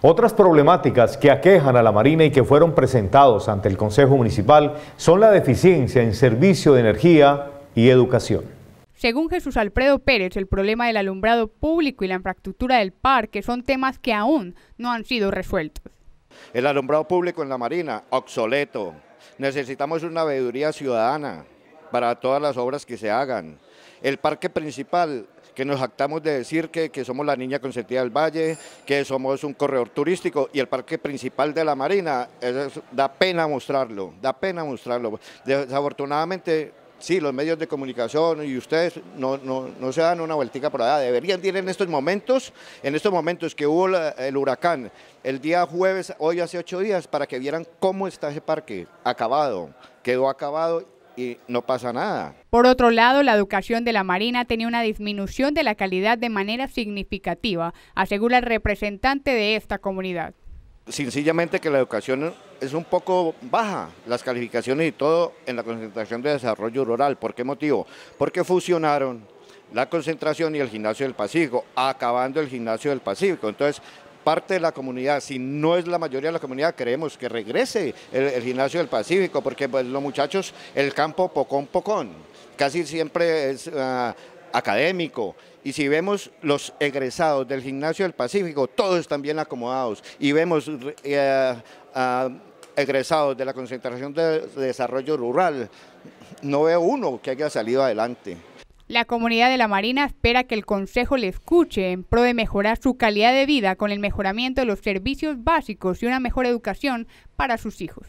Otras problemáticas que aquejan a la Marina y que fueron presentados ante el Consejo Municipal son la deficiencia en servicio de energía y educación. Según Jesús Alfredo Pérez, el problema del alumbrado público y la infraestructura del parque son temas que aún no han sido resueltos. El alumbrado público en la Marina, obsoleto. Necesitamos una veeduría ciudadana, para todas las obras que se hagan. El parque principal, que nos jactamos de decir que, somos la niña consentida del valle, que somos un corredor turístico y el parque principal de la Marina, da pena mostrarlo, da pena mostrarlo. Desafortunadamente, sí, los medios de comunicación y ustedes no, no, se dan una vueltica por allá, deberían ir en estos momentos, en estos momentos que hubo el huracán, el día jueves, hoy hace ocho días, para que vieran cómo está ese parque, acabado, quedó acabado y no pasa nada. Por otro lado, la educación de la Marina tenía una disminución de la calidad de manera significativa, asegura el representante de esta comunidad. Sencillamente que la educación es un poco baja, las calificaciones y todo en la concentración de desarrollo rural. ¿Por qué motivo? Porque fusionaron la concentración y el gimnasio del Pacífico, acabando el gimnasio del Pacífico. Entonces, parte de la comunidad, si no es la mayoría de la comunidad, queremos que regrese el, gimnasio del Pacífico, porque pues, los muchachos, el campo pocón, pocón, casi siempre es ah, académico. Y si vemos los egresados del gimnasio del Pacífico, todos están bien acomodados. Y vemos... Eh, ah, egresados de la concentración de desarrollo rural, no veo uno que haya salido adelante. La comunidad de la Marina espera que el Consejo le escuche en pro de mejorar su calidad de vida con el mejoramiento de los servicios básicos y una mejor educación para sus hijos.